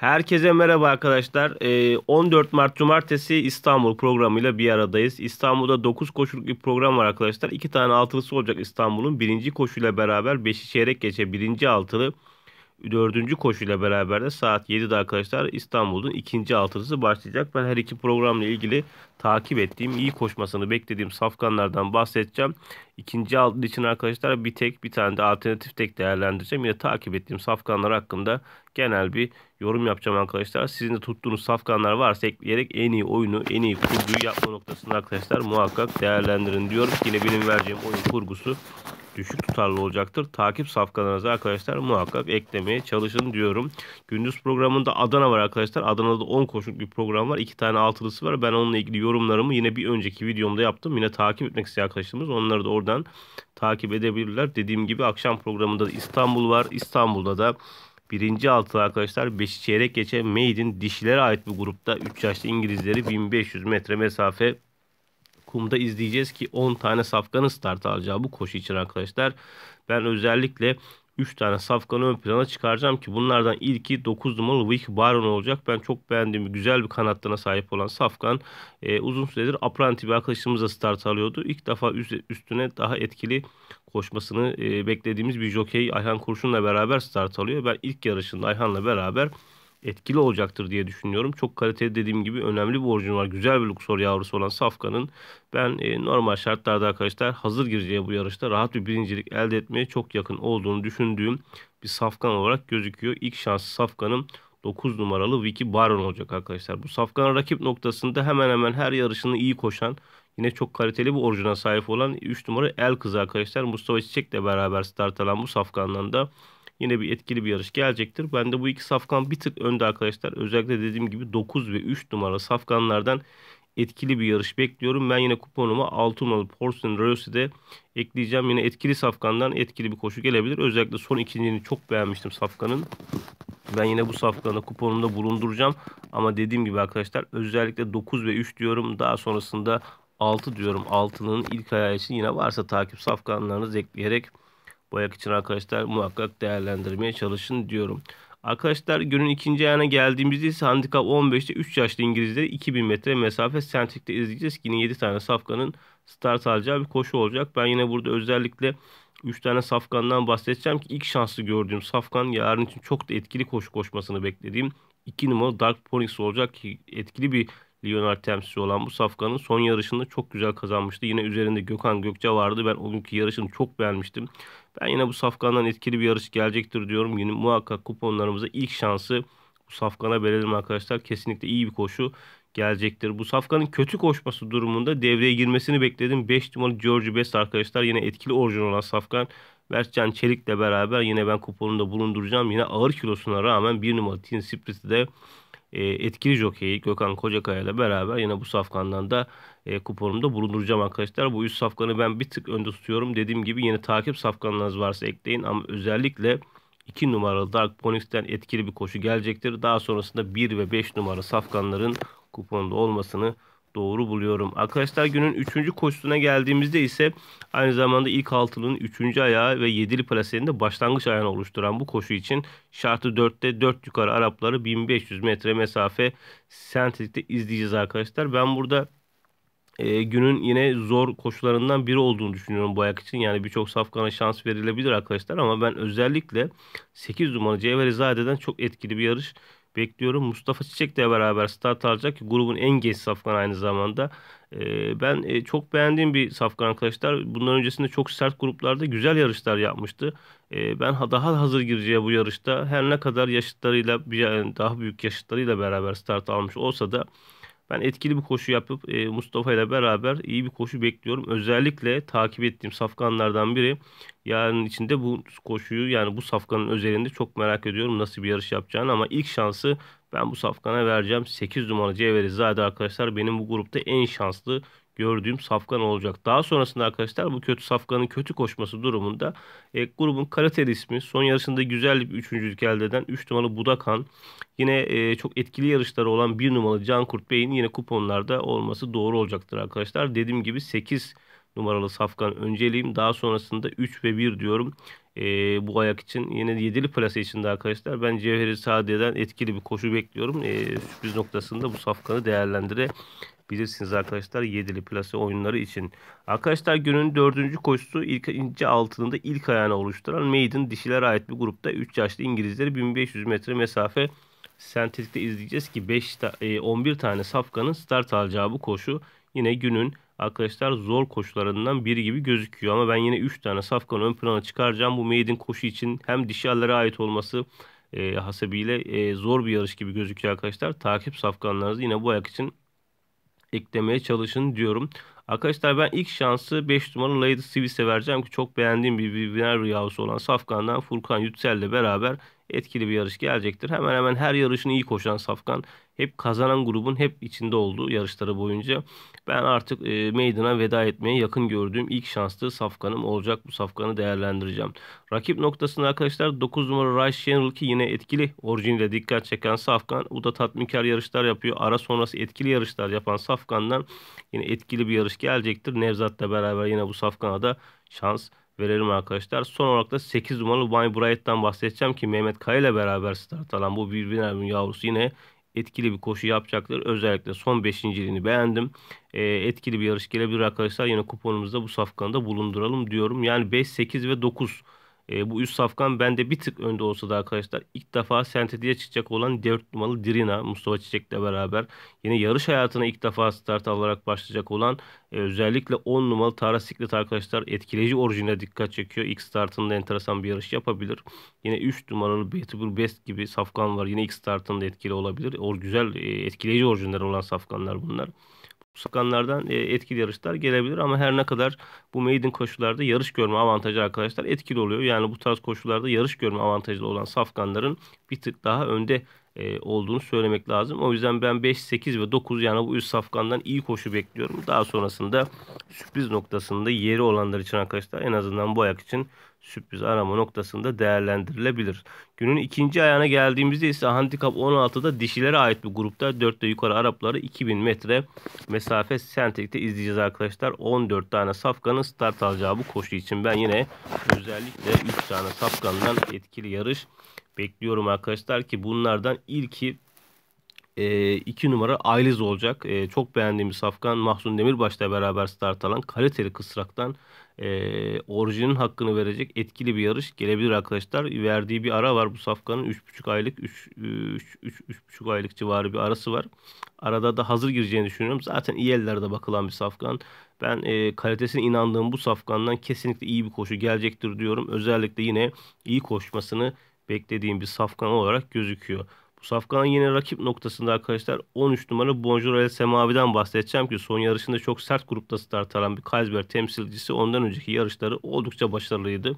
Herkese merhaba arkadaşlar. 14 ee, Mart Cumartesi İstanbul programıyla bir aradayız. İstanbul'da 9 koşuluk bir program var arkadaşlar. 2 tane altılısı olacak İstanbul'un. Birinci koşuyla beraber 5'i çeyrek geçe birinci altılı dördüncü koşuyla beraber de saat 7'de arkadaşlar İstanbul'un ikinci altılısı başlayacak. Ben her iki programla ilgili takip ettiğim, iyi koşmasını beklediğim safkanlardan bahsedeceğim. İkinci altı için arkadaşlar bir tek bir tane de alternatif tek değerlendireceğim. Yine takip ettiğim safkanlar hakkında genel bir yorum yapacağım arkadaşlar. Sizin de tuttuğunuz safkanlar varsa ekleyerek en iyi oyunu, en iyi kurguyu yapma noktasında arkadaşlar muhakkak değerlendirin diyorum. Yine benim vereceğim oyun kurgusu düşük tutarlı olacaktır. Takip safkalarınızı arkadaşlar muhakkak eklemeye çalışın diyorum. Gündüz programında Adana var arkadaşlar. Adana'da 10 koşuluk bir program var. 2 tane altılısı var. Ben onunla ilgili yorumlarımı yine bir önceki videomda yaptım. Yine takip etmek isteyen arkadaşlarımız onları da oradan takip edebilirler. Dediğim gibi akşam programında da İstanbul var. İstanbul'da da Birinci altı arkadaşlar 5 çeyrek geçe Maiden dişilere ait bir grupta 3 yaşlı İngilizleri 1500 metre mesafe kumda izleyeceğiz ki 10 tane safkanın start alacağı bu koşu için arkadaşlar. Ben özellikle 3 tane safkanı ön plana çıkaracağım ki bunlardan ilki 9 numaralı Wick Baron olacak. Ben çok beğendiğim güzel bir kanatlarına sahip olan Safkan e, uzun süredir Apranti bir arkadaşımıza start alıyordu. İlk defa üstüne daha etkili koşmasını e, beklediğimiz bir jockey Ayhan Kurşun'la beraber start alıyor. Ben ilk yarışında Ayhan'la beraber etkili olacaktır diye düşünüyorum. Çok kaliteli dediğim gibi önemli bir borcun var. Güzel bir Luxor yavrusu olan Safkan'ın ben e, normal şartlarda arkadaşlar hazır gireceği bu yarışta rahat bir birincilik elde etmeye çok yakın olduğunu düşündüğüm bir Safkan olarak gözüküyor. İlk şans Safkan'ın 9 numaralı Vicky Baron olacak arkadaşlar. Bu Safkan rakip noktasında hemen hemen her yarışını iyi koşan yine çok kaliteli bir orijuna sahip olan 3 numara El Kız arkadaşlar. Mustafa Çiçek'le beraber start alan bu Safkan'dan da Yine bir etkili bir yarış gelecektir. Ben de bu iki safkan bir tık önde arkadaşlar. Özellikle dediğim gibi 9 ve 3 numara safkanlardan etkili bir yarış bekliyorum. Ben yine kuponuma 6 numaralı Porcelain Rose'i de ekleyeceğim. Yine etkili safkandan etkili bir koşu gelebilir. Özellikle son ikincini çok beğenmiştim safkanın. Ben yine bu safkanı kuponumda bulunduracağım. Ama dediğim gibi arkadaşlar özellikle 9 ve 3 diyorum. Daha sonrasında 6 diyorum. 6'nın ilk ayağı için yine varsa takip safkanlarınızı ekleyerek Boyak için arkadaşlar muhakkak değerlendirmeye çalışın diyorum. Arkadaşlar günün ikinci ayağına geldiğimizde ise handikap 15'te 3 yaşlı İngilizleri 2000 metre mesafe sentikte izleyeceğiz ki yine 7 tane safkanın start alacağı bir koşu olacak. Ben yine burada özellikle 3 tane safkandan bahsedeceğim ki ilk şanslı gördüğüm safkan yarın için çok da etkili koşu koşmasını beklediğim 2 numaralı Dark Phoenix olacak ki etkili bir Leonard temsilci olan bu safkanın son yarışında çok güzel kazanmıştı. Yine üzerinde Gökhan Gökçe vardı. Ben o günkü yarışını çok beğenmiştim. Ben yine bu safkandan etkili bir yarış gelecektir diyorum. Yine muhakkak kuponlarımıza ilk şansı bu safkana verelim arkadaşlar. Kesinlikle iyi bir koşu gelecektir. Bu safkanın kötü koşması durumunda devreye girmesini bekledim. 5 numaralı George Best arkadaşlar yine etkili orijinal olan safkan. Berkcan ile beraber yine ben kuponunda bulunduracağım. Yine ağır kilosuna rağmen 1 numaralı Teen Spirit'i de e, etkili Jockey Gökhan Kocakaya ile beraber yine bu safkandan da e, kuponumda bulunduracağım arkadaşlar. Bu üst safkanı ben bir tık önde tutuyorum. Dediğim gibi yeni takip safkanlarınız varsa ekleyin ama özellikle 2 numaralı Dark Phoenix'ten etkili bir koşu gelecektir. Daha sonrasında 1 ve 5 numara safkanların kuponda olmasını doğru buluyorum. Arkadaşlar günün 3. koşusuna geldiğimizde ise aynı zamanda ilk 6'lının 3. ayağı ve 7'li plasenin de başlangıç ayağını oluşturan bu koşu için şartı 4'te 4 yukarı Arapları 1500 metre mesafe sentetikte izleyeceğiz arkadaşlar. Ben burada e, günün yine zor koşularından biri olduğunu düşünüyorum bu ayak için. Yani birçok safkana şans verilebilir arkadaşlar ama ben özellikle 8 numaralı Cevheri Zade'den çok etkili bir yarış bekliyorum. Mustafa Çiçek de beraber start alacak ki grubun en genç safkan aynı zamanda. E, ben e, çok beğendiğim bir safkan arkadaşlar. Bundan öncesinde çok sert gruplarda güzel yarışlar yapmıştı. E, ben daha hazır gireceği bu yarışta her ne kadar yaşıtlarıyla daha büyük yaşıtlarıyla beraber start almış olsa da ben etkili bir koşu yapıp e, Mustafa ile beraber iyi bir koşu bekliyorum. Özellikle takip ettiğim safkanlardan biri yarın içinde bu koşuyu yani bu safkanın özelinde çok merak ediyorum nasıl bir yarış yapacağını ama ilk şansı ben bu safkana vereceğim. 8 numaralı Cevheri Zade arkadaşlar benim bu grupta en şanslı gördüğüm safkan olacak. Daha sonrasında arkadaşlar bu kötü safkanın kötü koşması durumunda e, grubun karater ismi son yarışında güzel bir üçüncülük elde eden 3 numaralı Budakan yine e, çok etkili yarışları olan 1 numaralı Cankurt Bey'in yine kuponlarda olması doğru olacaktır arkadaşlar. Dediğim gibi 8 numaralı safkan önceliğim. Daha sonrasında 3 ve 1 diyorum e, bu ayak için. Yine 7'li plase içinde arkadaşlar. Ben Cevheri Sadiye'den etkili bir koşu bekliyorum. E, sürpriz noktasında bu safkanı değerlendirebilirim bilirsiniz arkadaşlar. Yedili plase oyunları için. Arkadaşlar günün dördüncü koşusu ilk ince altında ilk ayağını oluşturan Maiden dişilere ait bir grupta 3 yaşlı İngilizleri 1500 metre mesafe sentetikte izleyeceğiz ki 5 ta, e, 11 tane safkanın start alacağı bu koşu yine günün arkadaşlar zor koşularından biri gibi gözüküyor ama ben yine 3 tane safkanı ön plana çıkaracağım. Bu Maiden koşu için hem dişilere ait olması e, hasebiyle e, zor bir yarış gibi gözüküyor arkadaşlar. Takip safkanlarınızı yine bu ayak için eklemeye çalışın diyorum. Arkadaşlar ben ilk şansı 5 numaralı Lady Sivis'e vereceğim ki çok beğendiğim bir Wiener Rüyası olan Safkan'dan Furkan Yüksel ile beraber etkili bir yarış gelecektir. Hemen hemen her yarışını iyi koşan Safkan hep kazanan grubun hep içinde olduğu yarışları boyunca ben artık e, meydana veda etmeye yakın gördüğüm ilk şanslı Safkan'ım olacak. Bu Safkan'ı değerlendireceğim. Rakip noktasında arkadaşlar 9 numara Rice General ki yine etkili orijinle dikkat çeken Safkan. O da tatminkar yarışlar yapıyor. Ara sonrası etkili yarışlar yapan Safkan'dan yine etkili bir yarış gelecektir. Nevzat'la beraber yine bu Safkan'a da şans verelim arkadaşlar. Son olarak da 8 numaralı Wayne Bright'tan bahsedeceğim ki Mehmet Kaya ile beraber start alan bu Birbiner'in yavrusu yine etkili bir koşu yapacaktır. Özellikle son 5. beğendim. E, etkili bir yarış gelebilir arkadaşlar. Yine kuponumuzda bu da bulunduralım diyorum. Yani 5, 8 ve 9 e, bu üst safkan bende bir tık önde olsa da arkadaşlar ilk defa sentediye çıkacak olan 4 numaralı Dirina Mustafa Çiçek'le beraber yine yarış hayatına ilk defa start alarak başlayacak olan e, özellikle 10 numaralı Tara Siklet arkadaşlar etkileyici orijine dikkat çekiyor. İlk startında enteresan bir yarış yapabilir. Yine 3 numaralı Beautiful Best gibi safkan var. Yine ilk startında etkili olabilir. O güzel e, etkileyici orijinler olan safkanlar bunlar. Sapkanlardan e, etkili yarışlar gelebilir ama her ne kadar bu maiden koşularda yarış görme avantajı arkadaşlar etkili oluyor. Yani bu tarz koşularda yarış görme avantajı olan safkanların bir tık daha önde e, olduğunu söylemek lazım. O yüzden ben 5, 8 ve 9 yani bu üst safkandan iyi koşu bekliyorum. Daha sonrasında sürpriz noktasında yeri olanlar için arkadaşlar en azından bu ayak için sürpriz arama noktasında değerlendirilebilir. Günün ikinci ayağına geldiğimizde ise handicap 16'da dişilere ait bir grupta 4'te yukarı Arapları 2000 metre mesafe sentekte izleyeceğiz arkadaşlar. 14 tane safkanın start alacağı bu koşu için ben yine özellikle 3 tane safkandan etkili yarış bekliyorum arkadaşlar ki bunlardan ilki e, iki numara Ailiz olacak. E, çok beğendiğimiz Afgan Mahsun Demirbaş'la beraber start alan kaliteli kısraktan e, orijinin hakkını verecek etkili bir yarış gelebilir arkadaşlar. Verdiği bir ara var bu Safkan'ın 3,5 aylık 3, 3, 3, 3,5 aylık civarı bir arası var. Arada da hazır gireceğini düşünüyorum. Zaten iyi ellerde bakılan bir Safkan. Ben e, kalitesine inandığım bu Safkan'dan kesinlikle iyi bir koşu gelecektir diyorum. Özellikle yine iyi koşmasını beklediğim bir Safkan olarak gözüküyor. Safkan yine rakip noktasında arkadaşlar 13 numara Bonjour El Semavi'den bahsedeceğim ki son yarışında çok sert grupta start alan bir Kaysberg temsilcisi ondan önceki yarışları oldukça başarılıydı.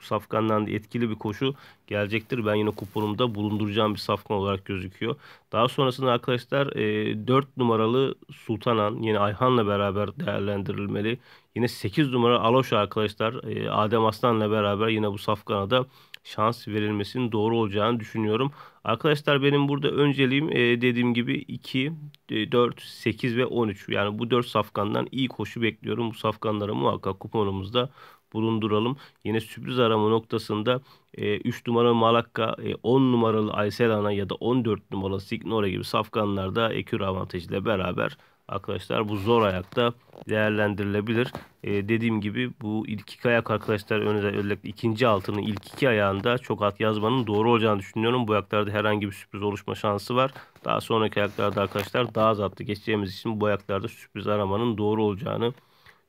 Bu safkandan da etkili bir koşu gelecektir. Ben yine kuponumda bulunduracağım bir safkan olarak gözüküyor. Daha sonrasında arkadaşlar 4 e, numaralı Sultanan yine Ayhan'la beraber değerlendirilmeli. Yine 8 numara Aloş arkadaşlar e, Adem Aslan'la beraber yine bu safkana da şans verilmesinin doğru olacağını düşünüyorum. Arkadaşlar benim burada önceliğim e, dediğim gibi 2, 4, 8 ve 13. Yani bu 4 safkandan iyi koşu bekliyorum. Bu safkanları muhakkak kuponumuzda bulunduralım. Yine sürpriz arama noktasında e, 3 numaralı Malakka, e, 10 numaralı Ana ya da 14 numaralı Signora gibi safkanlarda ekür avantajıyla beraber arkadaşlar bu zor ayakta değerlendirilebilir. Ee, dediğim gibi bu ilk iki ayak arkadaşlar özellikle ikinci altının ilk iki ayağında çok at yazmanın doğru olacağını düşünüyorum. Bu ayaklarda herhangi bir sürpriz oluşma şansı var. Daha sonraki ayaklarda arkadaşlar daha az atlı geçeceğimiz için bu ayaklarda sürpriz aramanın doğru olacağını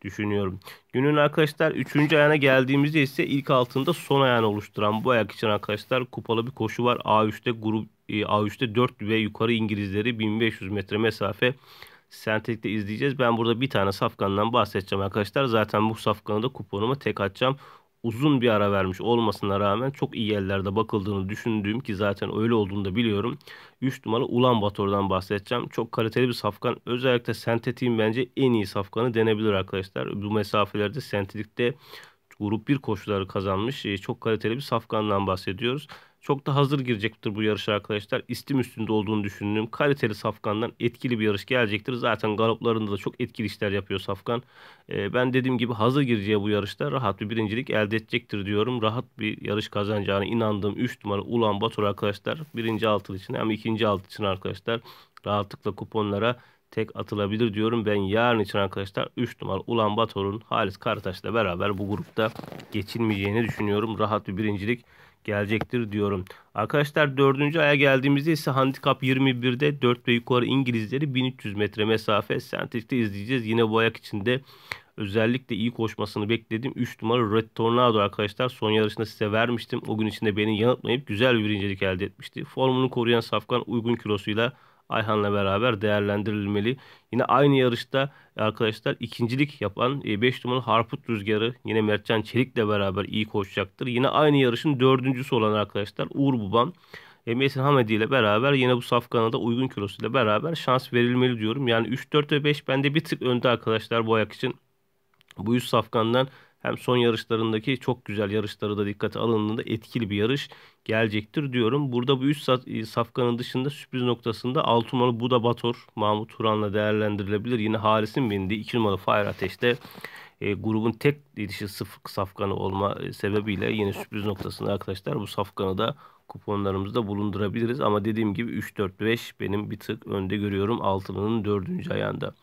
düşünüyorum. Günün arkadaşlar 3. ayağına geldiğimizde ise ilk altında son ayağını oluşturan bu ayak için arkadaşlar kupalı bir koşu var. A3'te grup e, A3'te 4 ve yukarı İngilizleri 1500 metre mesafe sentetikte izleyeceğiz. Ben burada bir tane safkandan bahsedeceğim arkadaşlar. Zaten bu safkanı da kuponuma tek atacağım. Uzun bir ara vermiş olmasına rağmen çok iyi yerlerde bakıldığını düşündüğüm ki zaten öyle olduğunu da biliyorum. 3 numaralı Ulan Bator'dan bahsedeceğim. Çok kaliteli bir safkan. Özellikle sentetiğin bence en iyi safkanı denebilir arkadaşlar. Bu mesafelerde sentetikte grup 1 koşuları kazanmış. E, çok kaliteli bir safkandan bahsediyoruz. Çok da hazır girecektir bu yarışa arkadaşlar. İstim üstünde olduğunu düşündüğüm kaliteli Safkan'dan etkili bir yarış gelecektir. Zaten galoplarında da çok etkili işler yapıyor Safkan. E, ben dediğim gibi hazır gireceği bu yarışta rahat bir birincilik elde edecektir diyorum. Rahat bir yarış kazanacağına inandığım 3 numara Ulan Batur arkadaşlar. Birinci altı için hem ikinci altı için arkadaşlar rahatlıkla kuponlara tek atılabilir diyorum. Ben yarın için arkadaşlar 3 numara Ulan Bator'un Halis Kartaş'la beraber bu grupta geçilmeyeceğini düşünüyorum. Rahat bir birincilik gelecektir diyorum. Arkadaşlar 4. aya geldiğimizde ise handikap 21'de 4 ve yukarı İngilizleri 1300 metre mesafe Sentik'te izleyeceğiz. Yine bu ayak içinde özellikle iyi koşmasını bekledim. 3 numara Red Tornado arkadaşlar son yarışında size vermiştim. O gün içinde beni yanıltmayıp güzel bir birincilik elde etmişti. Formunu koruyan Safkan uygun kilosuyla Ayhan'la beraber değerlendirilmeli. Yine aynı yarışta arkadaşlar ikincilik yapan 5 e, numaralı Harput Rüzgarı yine Mertcan Çelik'le beraber iyi koşacaktır. Yine aynı yarışın dördüncüsü olan arkadaşlar Uğur Buban. E, Mesin Hamedi ile beraber yine bu safkana da uygun ile beraber şans verilmeli diyorum. Yani 3, 4 ve 5 bende bir tık önde arkadaşlar bu ayak için. Bu 100 safkandan hem son yarışlarındaki çok güzel yarışları da dikkate alındığında etkili bir yarış gelecektir diyorum. Burada bu üst e, safkanın dışında sürpriz noktasında 6 numaralı Buda Bator Mahmut Turan'la değerlendirilebilir. Yine Halis'in bindiği 2 numaralı Fire Ateş'te e, grubun tek dişi sıfır safkanı olma e, sebebiyle yine sürpriz noktasında arkadaşlar bu safkanı da kuponlarımızda bulundurabiliriz. Ama dediğim gibi 3-4-5 benim bir tık önde görüyorum altılının dördüncü ayağında.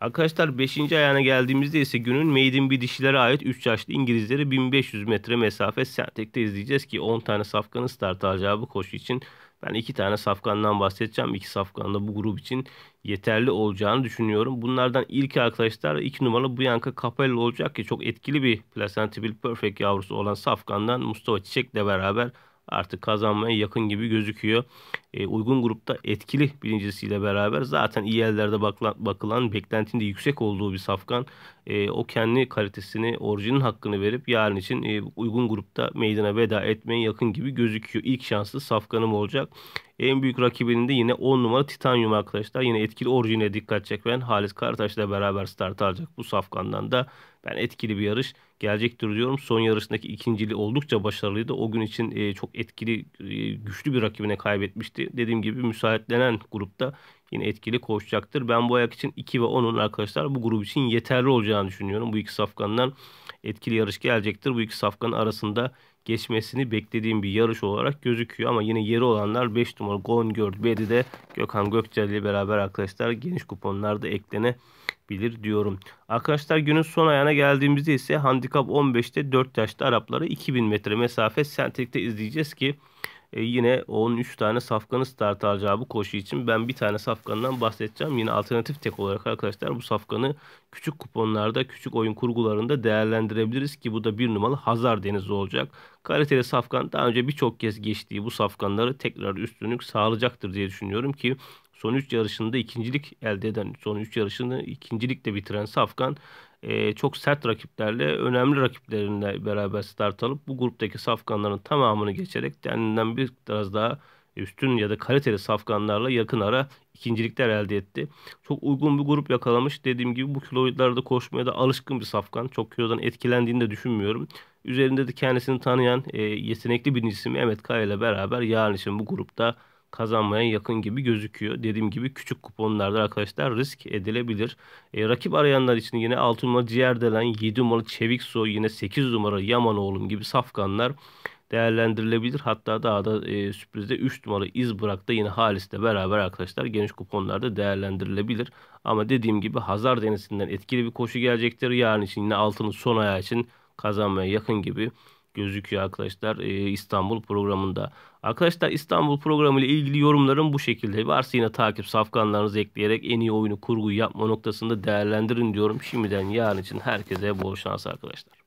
Arkadaşlar 5. ayağına geldiğimizde ise günün Made in Bidiş'lere ait 3 yaşlı İngilizleri 1500 metre mesafe Sentek'te izleyeceğiz ki 10 tane safkanın start alacağı bu koşu için ben 2 tane safkandan bahsedeceğim. 2 safkan da bu grup için yeterli olacağını düşünüyorum. Bunlardan ilk arkadaşlar 2 numaralı Bianca Capello olacak ki çok etkili bir placentibil Perfect yavrusu olan safkandan Mustafa Çiçek'le beraber artık kazanmaya yakın gibi gözüküyor. E, uygun grupta etkili birincisiyle beraber zaten iyi yerlerde bakılan, bakılan beklentinin de yüksek olduğu bir safkan. E, o kendi kalitesini, orijinin hakkını verip yarın için e, uygun grupta meydana veda etmeye yakın gibi gözüküyor. İlk şanslı safkanım olacak. En büyük rakibinin de yine 10 numara Titanium arkadaşlar. Yine etkili orijine dikkat çeken Halis Kartaş ile beraber start alacak bu safkandan da ben etkili bir yarış gelecektir diyorum. Son yarışındaki ikinciliği oldukça başarılıydı. O gün için e, çok etkili, e, güçlü bir rakibine kaybetmişti. Dediğim gibi müsaatlenen grupta yine etkili koşacaktır. Ben bu ayak için 2 ve 10'un arkadaşlar bu grup için yeterli olacağını düşünüyorum. Bu iki safkandan etkili yarış gelecektir. Bu iki safkanın arasında geçmesini beklediğim bir yarış olarak gözüküyor. Ama yine yeri olanlar 5 numara Gongörd Bedi de Gökhan Gökçe ile beraber arkadaşlar geniş kuponlarda eklenebilir bilir diyorum. Arkadaşlar günün son ayağına geldiğimizde ise Handikap 15'te 4 yaşlı Arapları 2000 metre mesafe sentekte izleyeceğiz ki e, yine 13 tane safkanı start alacağı bu koşu için ben bir tane safkandan bahsedeceğim. Yine alternatif tek olarak arkadaşlar bu safkanı küçük kuponlarda, küçük oyun kurgularında değerlendirebiliriz ki bu da bir numaralı Hazar Denizi olacak. Kaliteli safkan daha önce birçok kez geçtiği bu safkanları tekrar üstünlük sağlayacaktır diye düşünüyorum ki Son 3 yarışında ikincilik elde eden, son 3 yarışını ikincilikle bitiren Safkan e, çok sert rakiplerle, önemli rakiplerine beraber start alıp bu gruptaki Safkanların tamamını geçerek kendinden biraz daha üstün ya da kaliteli safkanlarla yakın ara ikincilikler elde etti. Çok uygun bir grup yakalamış. Dediğim gibi bu kilolarda koşmaya da alışkın bir safkan. Çok kilodan etkilendiğini de düşünmüyorum. Üzerinde de kendisini tanıyan e, yetenekli bir isim Mehmet Kaya ile beraber yarın için bu grupta kazanmaya yakın gibi gözüküyor. Dediğim gibi küçük kuponlarda arkadaşlar risk edilebilir. E, rakip arayanlar için yine 6 numara Ciğerdelen, 7 numara Çeviksoy, yine 8 numara Yaman oğlum gibi safkanlar değerlendirilebilir. Hatta daha da e, sürprizde 3 numara iz bıraktı yine Halis'le beraber arkadaşlar geniş kuponlarda değerlendirilebilir. Ama dediğim gibi Hazar Denizi'nden etkili bir koşu gelecektir. Yarın için yine altının son ayağı için kazanmaya yakın gibi gözüküyor arkadaşlar e, İstanbul programında. Arkadaşlar İstanbul programı ile ilgili yorumlarım bu şekilde. Varsa yine takip safkanlarınızı ekleyerek en iyi oyunu kurguyu yapma noktasında değerlendirin diyorum. Şimdiden yarın için herkese bol şans arkadaşlar.